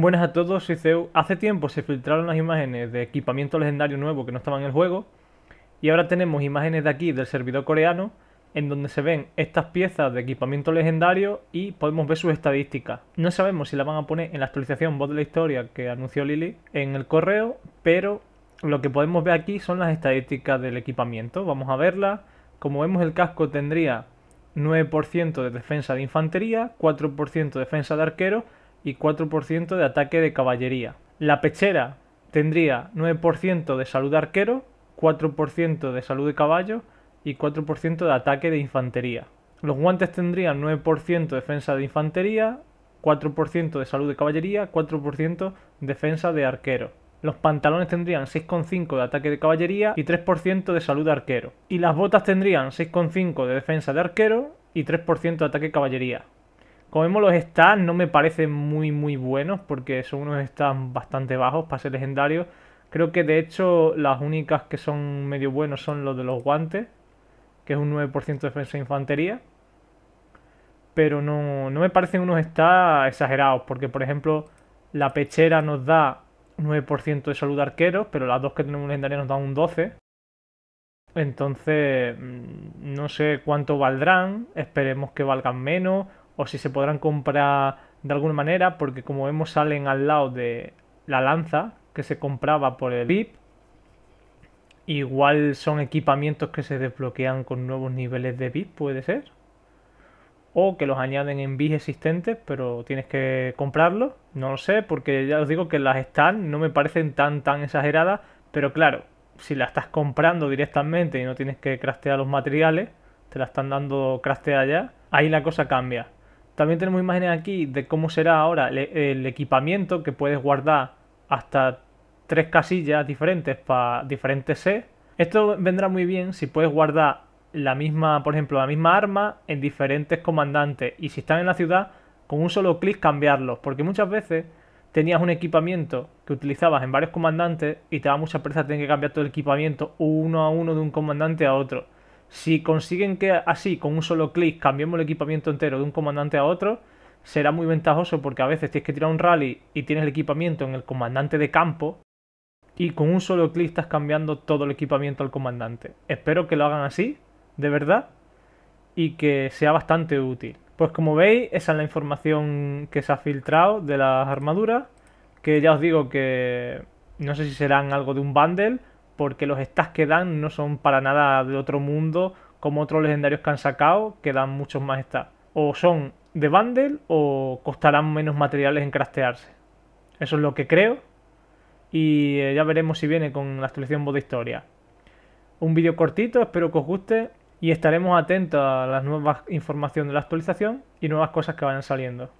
Buenas a todos, soy Hace tiempo se filtraron las imágenes de equipamiento legendario nuevo que no estaba en el juego y ahora tenemos imágenes de aquí del servidor coreano en donde se ven estas piezas de equipamiento legendario y podemos ver sus estadísticas. No sabemos si la van a poner en la actualización voz de la historia que anunció Lily en el correo, pero lo que podemos ver aquí son las estadísticas del equipamiento. Vamos a verla. Como vemos el casco tendría 9% de defensa de infantería, 4% de defensa de arquero y 4% de ataque de caballería. La pechera tendría 9% de salud de arquero, 4% de salud de caballo y 4% de ataque de infantería. Los guantes tendrían 9% defensa de infantería, 4% de salud de caballería, 4% defensa de arquero. Los pantalones tendrían 6,5 de ataque de caballería y 3% de salud de arquero. Y las botas tendrían 6,5 de defensa de arquero y 3% de ataque de caballería. Como vemos los stats no me parecen muy muy buenos porque son unos stats bastante bajos para ser legendarios. Creo que de hecho las únicas que son medio buenos son los de los guantes, que es un 9% de defensa de infantería. Pero no, no me parecen unos stats exagerados porque por ejemplo la pechera nos da 9% de salud arqueros, pero las dos que tenemos legendarias nos dan un 12%. Entonces, mm, no sé cuánto valdrán, esperemos que valgan menos o si se podrán comprar de alguna manera, porque como vemos salen al lado de la lanza que se compraba por el VIP, igual son equipamientos que se desbloquean con nuevos niveles de VIP, puede ser, o que los añaden en VIP existentes, pero tienes que comprarlos, no lo sé, porque ya os digo que las están, no me parecen tan tan exageradas, pero claro, si las estás comprando directamente y no tienes que craftear los materiales, te las están dando craftear ya, ahí la cosa cambia. También tenemos imágenes aquí de cómo será ahora el, equipamiento que puedes guardar hasta tres casillas diferentes para diferentes sets. Esto vendrá muy bien si puedes guardar la misma, por ejemplo, la misma arma en diferentes comandantes y si están en la ciudad, con un solo clic cambiarlos, porque muchas veces tenías un equipamiento que utilizabas en varios comandantes y te daba mucha presa tener que cambiar todo el equipamiento uno a uno de un comandante a otro. Si consiguen que así, con un solo clic, cambiemos el equipamiento entero de un comandante a otro, será muy ventajoso porque a veces tienes que tirar un rally y tienes el equipamiento en el comandante de campo y con un solo clic estás cambiando todo el equipamiento al comandante. Espero que lo hagan así, de verdad, y que sea bastante útil. Pues como veis, esa es la información que se ha filtrado de las armaduras, que ya os digo que no sé si serán algo de un bundle porque los stats que dan no son para nada de otro mundo como otros legendarios que han sacado, que dan muchos más stats. O son de bundle o costarán menos materiales en craftearse. Eso es lo que creo. Y eh, ya veremos si viene con la actualización voz de historia. Un vídeo cortito, espero que os guste. Y estaremos atentos a las nuevas información de la actualización y nuevas cosas que vayan saliendo.